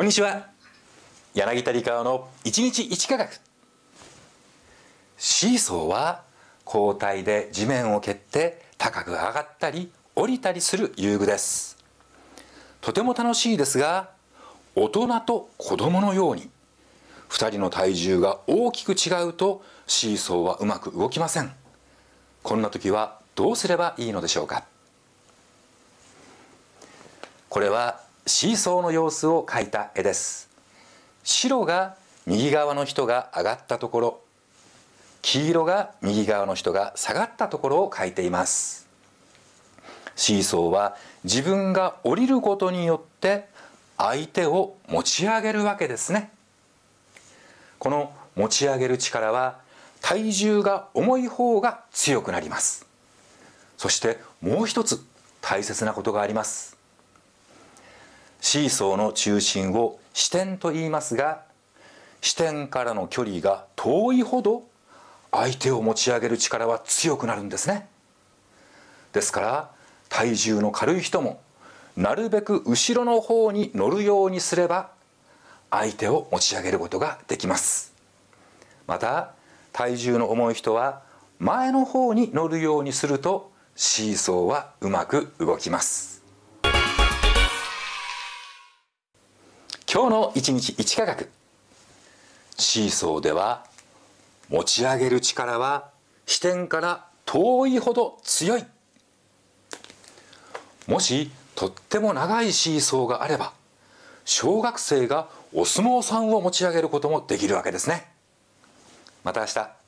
こんにちは柳田理香の1日1科学シーソーは交代で地面を蹴って高く上がったり降りたりする遊具ですとても楽しいですが大人と子供のように2人の体重が大きく違うとシーソーはうまく動きませんこんな時はどうすればいいのでしょうかこれはシーソーの様子を描いた絵です白が右側の人が上がったところ黄色が右側の人が下がったところを描いていますシーソーは自分が降りることによって相手を持ち上げるわけですねこの持ち上げる力は体重が重い方が強くなりますそしてもう一つ大切なことがありますシーソーの中心を視点と言いますが視点からの距離が遠いほど相手を持ち上げる力は強くなるんですねですから体重の軽い人もなるべく後ろの方に乗るようにすれば相手を持ち上げることができますまた体重の重い人は前の方に乗るようにするとシーソーはうまく動きます今日の一日一科学シーソーでは持ち上げる力は視点から遠いほど強いもしとっても長いシーソーがあれば小学生がお相撲さんを持ち上げることもできるわけですねまた明日